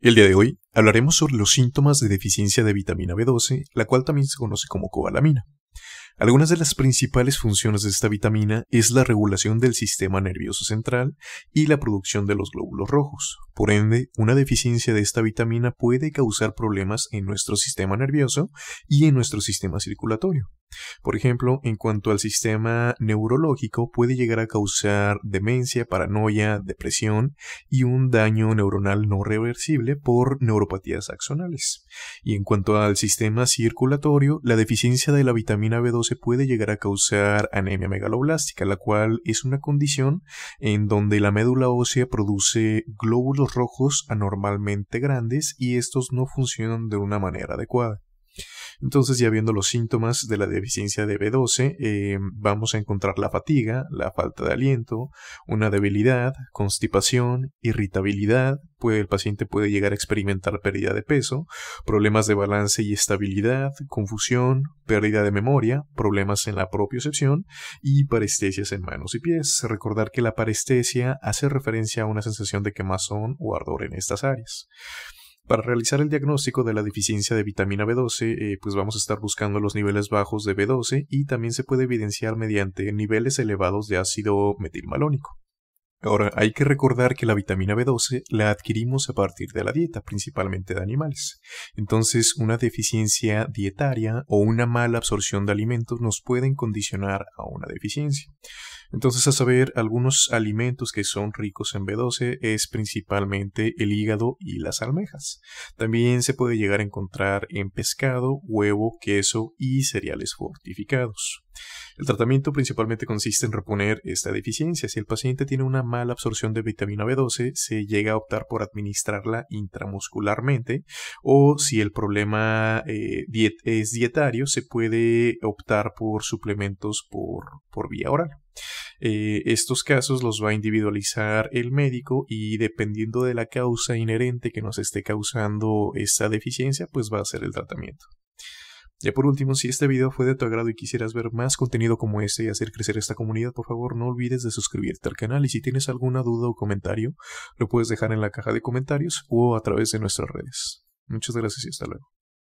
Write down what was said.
El día de hoy hablaremos sobre los síntomas de deficiencia de vitamina B12, la cual también se conoce como cobalamina. Algunas de las principales funciones de esta vitamina es la regulación del sistema nervioso central y la producción de los glóbulos rojos. Por ende, una deficiencia de esta vitamina puede causar problemas en nuestro sistema nervioso y en nuestro sistema circulatorio. Por ejemplo, en cuanto al sistema neurológico, puede llegar a causar demencia, paranoia, depresión y un daño neuronal no reversible por neuropatías axonales. Y en cuanto al sistema circulatorio, la deficiencia de la vitamina B12 puede llegar a causar anemia megaloblástica, la cual es una condición en donde la médula ósea produce glóbulos rojos anormalmente grandes y estos no funcionan de una manera adecuada. Entonces, ya viendo los síntomas de la deficiencia de B12, eh, vamos a encontrar la fatiga, la falta de aliento, una debilidad, constipación, irritabilidad, puede, el paciente puede llegar a experimentar pérdida de peso, problemas de balance y estabilidad, confusión, pérdida de memoria, problemas en la propiocepción y parestesias en manos y pies. Recordar que la parestesia hace referencia a una sensación de quemazón o ardor en estas áreas. Para realizar el diagnóstico de la deficiencia de vitamina B12, eh, pues vamos a estar buscando los niveles bajos de B12 y también se puede evidenciar mediante niveles elevados de ácido metilmalónico. Ahora, hay que recordar que la vitamina B12 la adquirimos a partir de la dieta, principalmente de animales. Entonces, una deficiencia dietaria o una mala absorción de alimentos nos pueden condicionar a una deficiencia. Entonces, a saber, algunos alimentos que son ricos en B12 es principalmente el hígado y las almejas. También se puede llegar a encontrar en pescado, huevo, queso y cereales fortificados. El tratamiento principalmente consiste en reponer esta deficiencia. Si el paciente tiene una mala absorción de vitamina B12, se llega a optar por administrarla intramuscularmente o si el problema eh, es dietario, se puede optar por suplementos por vía oral. Eh, estos casos los va a individualizar el médico y dependiendo de la causa inherente que nos esté causando esta deficiencia, pues va a ser el tratamiento. Ya por último, si este video fue de tu agrado y quisieras ver más contenido como este y hacer crecer esta comunidad, por favor no olvides de suscribirte al canal y si tienes alguna duda o comentario, lo puedes dejar en la caja de comentarios o a través de nuestras redes. Muchas gracias y hasta luego.